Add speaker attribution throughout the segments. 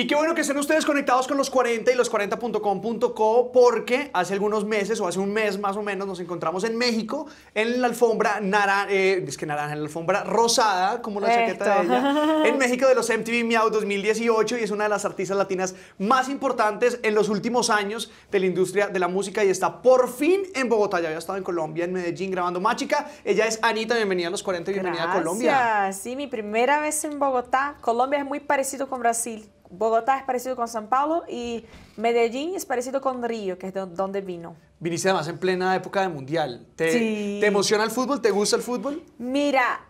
Speaker 1: Y qué bueno que estén ustedes conectados con los 40 y los 40.com.co porque hace algunos meses o hace un mes más o menos nos encontramos en México en la alfombra naranja, eh, es que naranja, en la alfombra rosada, como la chaqueta de ella, en México de los MTV Miau 2018 y es una de las artistas latinas más importantes en los últimos años de la industria de la música y está por fin en Bogotá, ya había estado en Colombia, en Medellín grabando Máchica. Ella es Anita, bienvenida a los 40 y bienvenida a Colombia.
Speaker 2: Sí, mi primera vez en Bogotá. Colombia es muy parecido con Brasil. Bogotá es parecido con San Pablo y Medellín es parecido con Río, que es de donde vino.
Speaker 1: Viniste además en plena época de mundial. ¿Te, emociona el fútbol? ¿Te gusta el fútbol?
Speaker 2: Mira,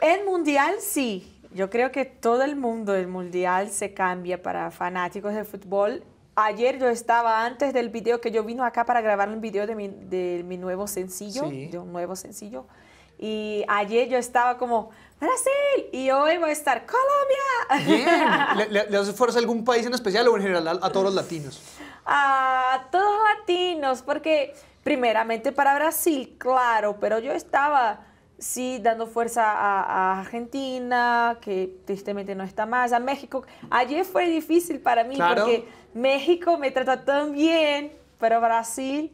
Speaker 2: en mundial sí. Yo creo que todo el mundo el mundial se cambia para fanáticos de fútbol. Ayer yo estaba antes del video que yo vino acá para grabar un video de mi, de mi nuevo sencillo, de un nuevo sencillo. Y ayer yo estaba como, Brasil, y hoy voy a estar Colombia.
Speaker 1: Bien. ¿Le, le, hace fuerza a algún país en especial o en general a, todos los latinos?
Speaker 2: A todos los latinos, porque primeramente para Brasil, claro, pero yo estaba sí dando fuerza a, Argentina, que tristemente no está más, a México. Ayer fue difícil para mí porque México me trata tan bien, pero Brasil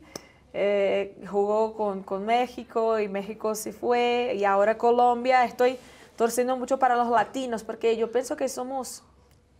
Speaker 2: eh, jugó con, México y México se fue y ahora Colombia. Estoy torciendo mucho para los latinos porque yo pienso que somos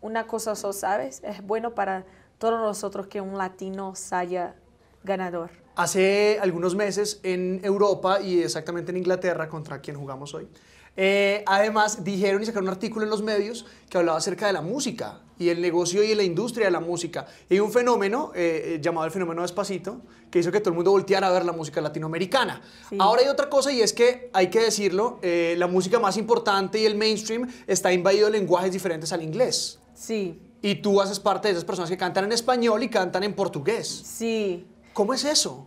Speaker 2: una cosa ¿sabes? Es bueno para todos nosotros que un latino sea ganador.
Speaker 1: Hace algunos meses en Europa y exactamente en Inglaterra, contra quien jugamos hoy, eh, además, dijeron y sacaron un artículo en los medios que hablaba acerca de la música y el negocio y la industria de la música. Y un fenómeno eh, eh, llamado el fenómeno despacito que hizo que todo el mundo volteara a ver la música latinoamericana. Ahora hay otra cosa y es que, hay que decirlo, la música más importante y el mainstream está invadido de lenguajes diferentes al inglés. Sí. Y tú haces parte de esas personas que cantan en español y cantan en portugués. Sí. ¿Cómo es eso?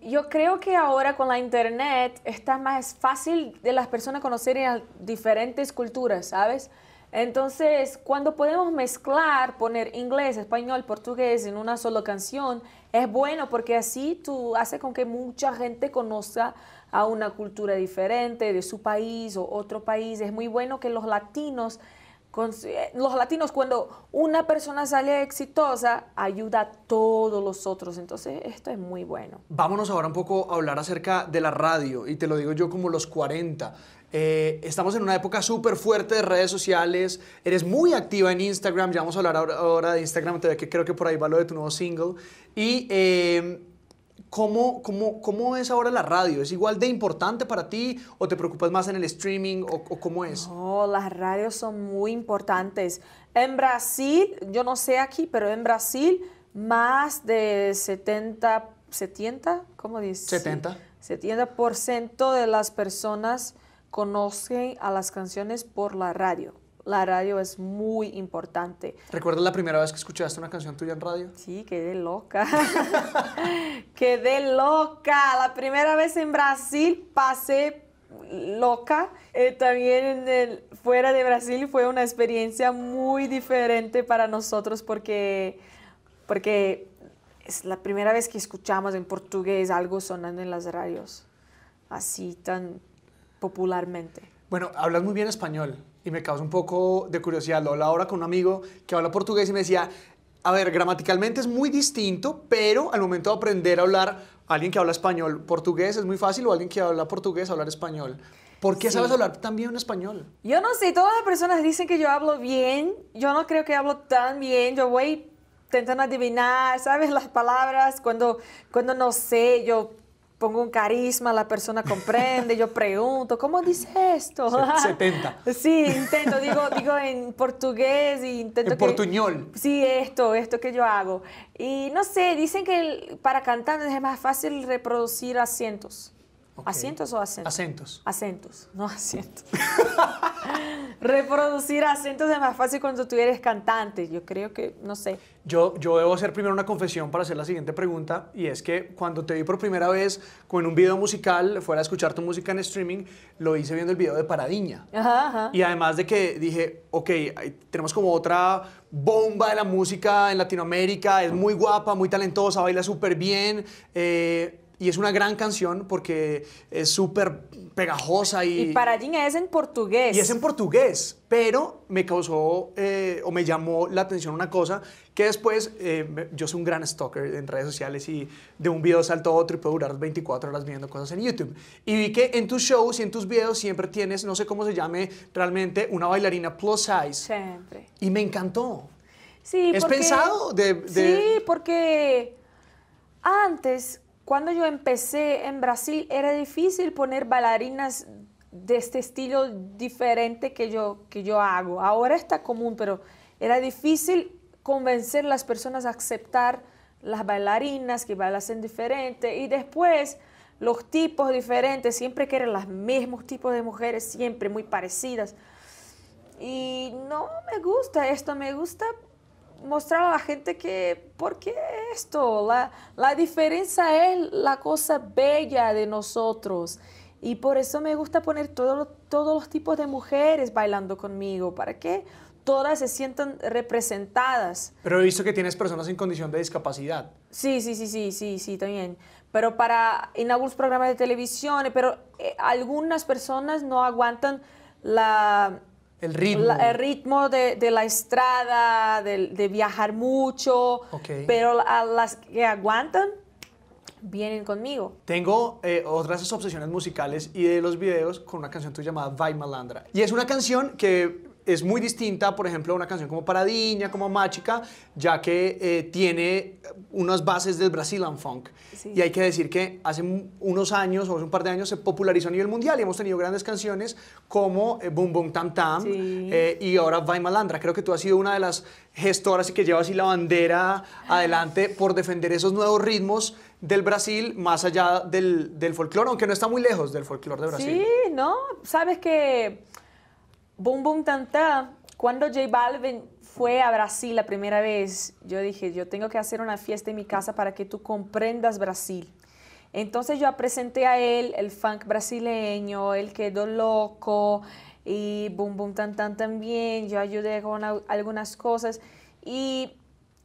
Speaker 2: Yo creo que ahora con la internet está más fácil de las personas conocer diferentes culturas, ¿sabes? Entonces, cuando podemos mezclar, poner inglés, español, portugués en una sola canción, es bueno porque así tú haces con que mucha gente conozca a una cultura diferente de su país o otro país. Es muy bueno que los latinos eh, los latinos cuando una persona sale exitosa ayuda a todos los otros, entonces esto es muy bueno.
Speaker 1: Vámonos ahora un poco a hablar acerca de la radio y te lo digo yo como los 40. Eh, estamos en una época súper fuerte de redes sociales, eres muy activa en Instagram, ya vamos a hablar ahora, de Instagram, que creo que por ahí va lo de tu nuevo single y... Eh, ¿Cómo, cómo, ¿Cómo es ahora la radio? ¿Es igual de importante para ti o te preocupas más en el streaming o, cómo es?
Speaker 2: Oh, las radios son muy importantes. En Brasil, yo no sé aquí, pero en Brasil más de 70, 70, dice? 70% de las personas conocen a las canciones por la radio. La radio es muy importante.
Speaker 1: ¿Recuerdas la primera vez que escuchaste una canción tuya en radio? Sí, quedé loca.
Speaker 2: quedé loca. La primera vez en Brasil pasé loca. Eh, también en fuera de Brasil fue una experiencia muy diferente para nosotros porque, porque es la primera vez que escuchamos en portugués algo sonando en las radios, así tan popularmente.
Speaker 1: Bueno, hablas muy bien español y me causa un poco de curiosidad. Lo hablaba ahora con un amigo que habla portugués y me decía, a ver, gramaticalmente es muy distinto, pero al momento de aprender a hablar, alguien que habla español, portugués es muy fácil o alguien que habla portugués, hablar español. ¿Por qué sabes hablar tan bien español?
Speaker 2: Yo no sé, todas las personas dicen que yo hablo bien, yo no creo que hablo tan bien, yo voy intentando adivinar, ¿sabes? Las palabras, cuando, cuando no sé, yo pongo un carisma, la persona comprende, yo pregunto, ¿cómo dice esto? 70. Sí, intento, digo, digo en portugués intento... En portuñol. Sí, esto, esto que yo hago. Y no sé, dicen que para cantantes es más fácil reproducir acentos. ¿Asientos o acentos? Acentos. Acentos, no asientos. Reproducir acentos es más fácil cuando tú eres cantante. Yo creo que, no sé.
Speaker 1: Yo, yo debo hacer primero una confesión para hacer la siguiente pregunta. Y es que cuando te vi por primera vez con un video musical, fuera a escuchar tu música en streaming, lo hice viendo el video de Paradiña. Y además de que dije, ok, tenemos como otra bomba de la música en Latinoamérica. Es muy guapa, muy talentosa, baila súper bien. Eh, y es una gran canción porque es súper pegajosa y... Y Jin es en portugués. Y es en portugués, pero me causó eh, o me llamó la atención una cosa que después, eh, yo soy un gran stalker en redes sociales y de un video salto a otro y puedo durar 24 horas viendo cosas en YouTube. Y vi que en tus shows y en tus videos siempre tienes, no sé cómo se llame realmente, una bailarina plus size. Siempre. Y me encantó.
Speaker 2: Sí, ¿Es pensado de, de... Sí, porque antes cuando yo empecé en Brasil era difícil poner bailarinas de este estilo diferente que yo, que yo hago. Ahora está común, pero era difícil convencer a las personas a aceptar las bailarinas que bailasen diferente y después los tipos diferentes, siempre que eran los mismos tipos de mujeres, siempre muy parecidas. Y no me gusta esto, me gusta mostrar a la gente que, ¿por qué esto? La, la diferencia es la cosa bella de nosotros. Y por eso me gusta poner todos los tipos de mujeres bailando conmigo, para que todas se sientan representadas.
Speaker 1: Pero he visto que tienes personas en condición de discapacidad.
Speaker 2: Sí, sí, sí, sí, sí, sí, también. Pero para, en algunos programas de televisión, pero eh, algunas personas no aguantan la, el ritmo. el ritmo de, la estrada, de, viajar mucho, pero a las que aguantan vienen
Speaker 1: conmigo. Tengo eh, otras obsesiones musicales y de los videos con una canción tuya llamada Vai Malandra. Y es una canción que es muy distinta, por ejemplo, a una canción como Paradiña, como Máchica, ya que eh, tiene unas bases del Brazilian Funk. Y hay que decir que hace unos años, o hace un par de años, se popularizó a nivel mundial y hemos tenido grandes canciones como eh, Bum Bum Tam Tam eh, y ahora Vai Malandra. Creo que tú has sido una de las gestoras y que llevas así la bandera adelante por defender esos nuevos ritmos del Brasil más allá del, del folclore, aunque no está muy lejos del folclore de Brasil.
Speaker 2: Sí, ¿no? Sabes que Boom Boom tan, cuando J Balvin fue a Brasil la primera vez, yo dije, yo tengo que hacer una fiesta en mi casa para que tú comprendas Brasil. Entonces yo presenté a él el funk brasileño, él quedó loco y Boom Boom Tan Tan también, yo ayudé con algunas cosas y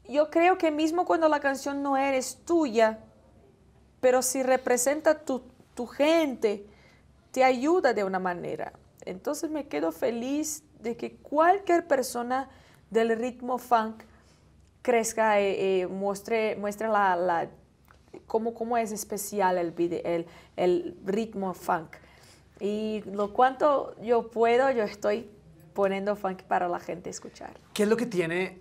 Speaker 2: yo creo que mismo cuando la canción no eres tuya, pero si representa tu, tu gente, te ayuda de una manera. Entonces me quedo feliz de que cualquier persona del ritmo funk crezca, eh, eh muestre, muestre la, la cómo, cómo, es especial el, el ritmo funk. Y lo cuanto yo puedo, yo estoy poniendo funk para la gente escuchar.
Speaker 1: ¿Qué es lo que tiene,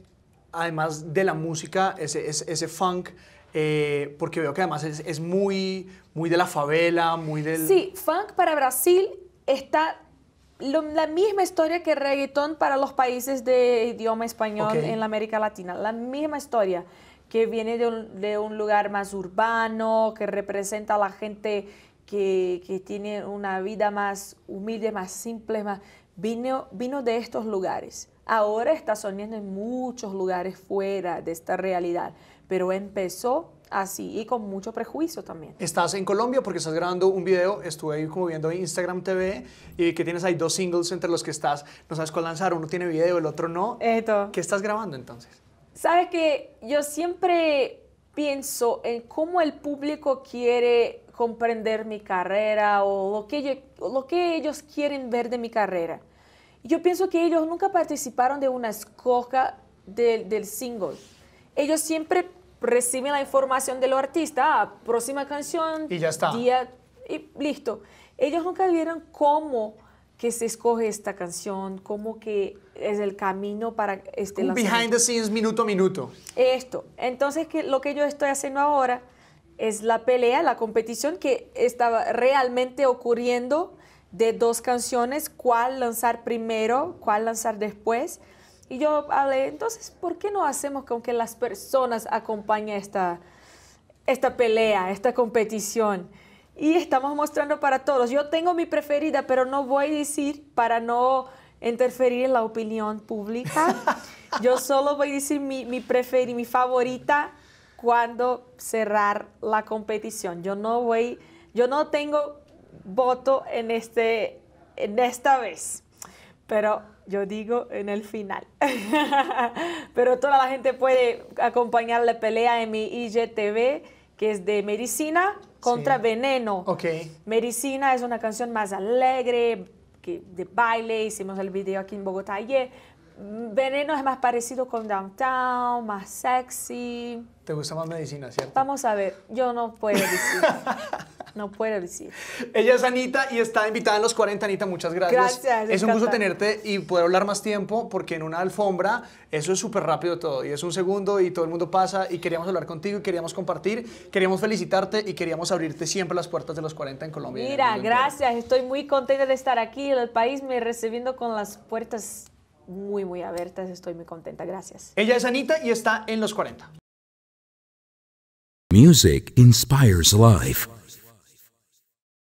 Speaker 1: además de la música, ese, ese, ese funk? Eh, porque veo que además es, es, muy, muy de la favela, muy del... Sí,
Speaker 2: funk para Brasil está la misma historia que reggaetón para los países de idioma español en la América Latina. La misma historia que viene de un, lugar más urbano, que representa a la gente que, tiene una vida más humilde, más simple, Vino, vino de estos lugares. Ahora está sonando en muchos lugares fuera de esta realidad, pero empezó Así, y con mucho prejuicio también.
Speaker 1: Estás en Colombia porque estás grabando un video, estuve ahí como viendo Instagram TV, y que tienes ahí dos singles entre los que estás, no sabes cuál lanzar, uno tiene video, el otro no. Esto. ¿Qué estás grabando entonces?
Speaker 2: Sabes que yo siempre pienso en cómo el público quiere comprender mi carrera o lo que, lo que ellos quieren ver de mi carrera. Yo pienso que ellos nunca participaron de una escoja del, del single. Ellos siempre reciben la información de los artistas, ah, próxima canción, y ya está. Día, y listo. Ellos nunca vieron cómo que se escoge esta canción, cómo que es el camino para este Un behind the scenes
Speaker 1: minuto a minuto.
Speaker 2: Esto. Entonces, que lo que yo estoy haciendo ahora es la pelea, la competición que estaba realmente ocurriendo de dos canciones, cuál lanzar primero, cuál lanzar después. Y yo hablé, entonces, ¿por qué no hacemos con que las personas acompañen esta, esta pelea, esta competición? Y estamos mostrando para todos. Yo tengo mi preferida, pero no voy a decir para no interferir en la opinión pública. Yo solo voy a decir mi, mi mi favorita cuando cerrar la competición. Yo no voy, yo no tengo voto en este, en esta vez pero yo digo en el final. pero toda la gente puede acompañar la pelea en mi IGTV, que es de medicina contra veneno. Okay. Medicina es una canción más alegre, que de baile, hicimos el video aquí en Bogotá ayer. Veneno es más parecido con Downtown, más sexy.
Speaker 1: ¿Te gusta más medicina, cierto?
Speaker 2: Vamos a ver, yo no puedo decir. No puedo decir.
Speaker 1: Ella es Anita y está invitada en los 40. Anita, muchas gracias. Gracias. Es un gusto tenerte y poder hablar más tiempo porque en una alfombra eso es súper rápido todo y es un segundo y todo el mundo pasa y queríamos hablar contigo y queríamos compartir, queríamos felicitarte y queríamos abrirte siempre las puertas de los 40 en Colombia. Mira, gracias.
Speaker 2: Estoy muy contenta de estar aquí en el país, me recibiendo con las puertas muy, muy abiertas. Estoy muy contenta. Gracias.
Speaker 1: Ella es Anita y está en los 40. Music inspires life.